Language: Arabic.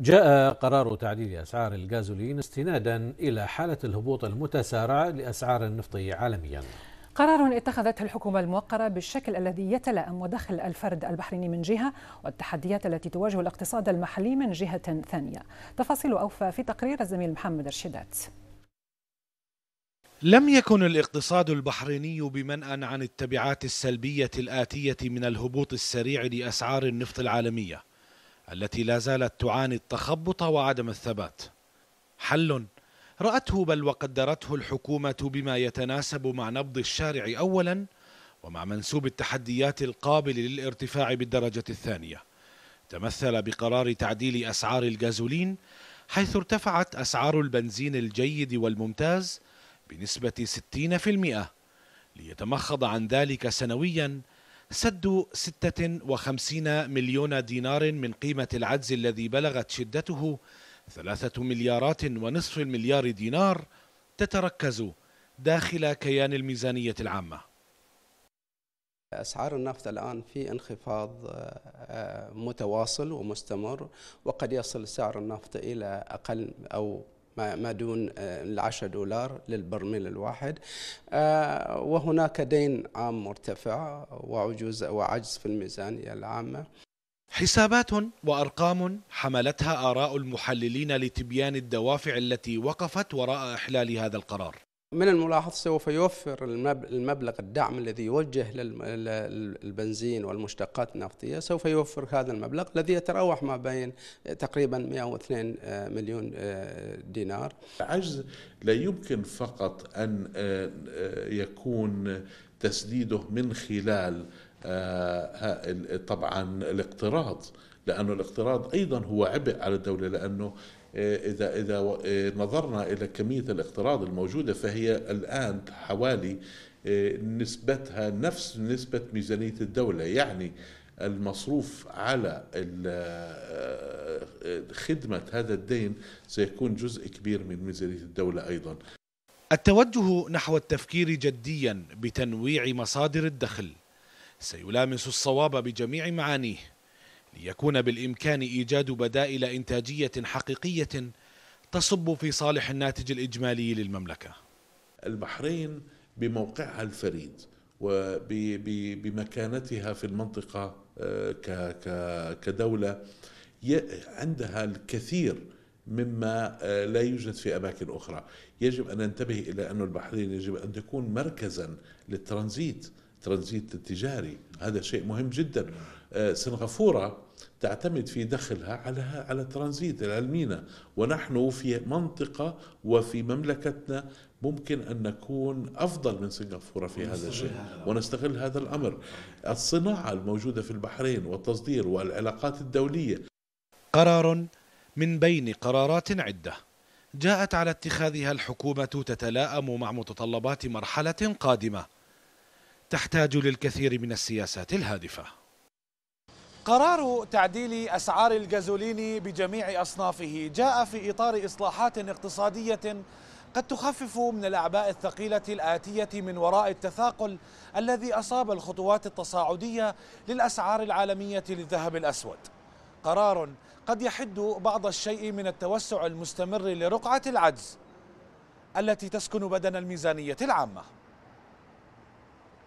جاء قرار تعديل أسعار الغازولين استنادا إلى حالة الهبوط المتسارع لأسعار النفط عالميا قرار اتخذته الحكومة الموقرة بالشكل الذي يتلائم ودخل الفرد البحريني من جهة والتحديات التي تواجه الاقتصاد المحلي من جهة ثانية تفاصيل أوفى في تقرير الزميل محمد الشدات لم يكن الاقتصاد البحريني بمنأى عن التبعات السلبية الآتية من الهبوط السريع لأسعار النفط العالمية التي لا زالت تعاني التخبط وعدم الثبات حل راته بل وقدرته الحكومه بما يتناسب مع نبض الشارع اولا ومع منسوب التحديات القابل للارتفاع بالدرجه الثانيه تمثل بقرار تعديل اسعار الغازولين حيث ارتفعت اسعار البنزين الجيد والممتاز بنسبه 60% ليتمخض عن ذلك سنويا سد 56 مليون دينار من قيمة العجز الذي بلغت شدته ثلاثة مليارات ونصف المليار دينار تتركز داخل كيان الميزانية العامة أسعار النفط الآن في انخفاض آه، آه، متواصل ومستمر وقد يصل سعر النفط إلى أقل أو ما دون آه، العشرة دولار للبرميل الواحد آه، وهناك دين عام مرتفع وعجوز وعجز في الميزانية العامة حسابات وارقام حملتها اراء المحللين لتبيان الدوافع التي وقفت وراء احلال هذا القرار من الملاحظ سوف يوفر المبلغ الدعم الذي يوجه للبنزين والمشتقات النفطية سوف يوفر هذا المبلغ الذي يتراوح ما بين تقريبا 102 آه، مليون آه، دينار عجز لا يمكن فقط أن آه، يكون تسديده من خلال طبعا الاقتراض لأنه الاقتراض أيضا هو عبء على الدولة لأنه آه، إذا إذا آه، نظرنا إلى كمية الاقتراض الموجودة فهي الآن حوالي آه، نسبتها نفس نسبة ميزانية الدولة يعني المصروف على خدمة هذا الدين سيكون جزء كبير من ميزانية الدولة أيضا التوجه نحو التفكير جديا بتنويع مصادر الدخل سيلامس الصواب بجميع معانيه ليكون بالإمكان إيجاد بدائل إنتاجية حقيقية تصب في صالح الناتج الإجمالي للمملكة البحرين بموقعها الفريد وبمكانتها في المنطقة آه، كدولة عندها الكثير مما آه، لا يوجد في أماكن أخرى يجب أن ننتبه إلى أن البحرين يجب أن تكون مركزا للترانزيت الترانزيت التجاري هذا شيء مهم جدا آه، سنغافوره تعتمد في دخلها على على ترانزيت المينا ونحن في منطقه وفي مملكتنا ممكن ان نكون افضل من سنغافوره في هذا الشيء ونستغل هذا الامر الصناعه الموجوده في البحرين والتصدير والعلاقات الدوليه قرار من بين قرارات عده جاءت على اتخاذها الحكومه تتلائم مع متطلبات مرحله قادمه تحتاج للكثير من السياسات الهادفة قرار تعديل أسعار الجازولين بجميع أصنافه جاء في إطار إصلاحات اقتصادية قد تخفف من الأعباء الثقيلة الآتية من وراء التثاقل الذي أصاب الخطوات التصاعدية للأسعار العالمية للذهب الأسود قرار قد يحد بعض الشيء من التوسع المستمر لرقعة العجز التي تسكن بدن الميزانية العامة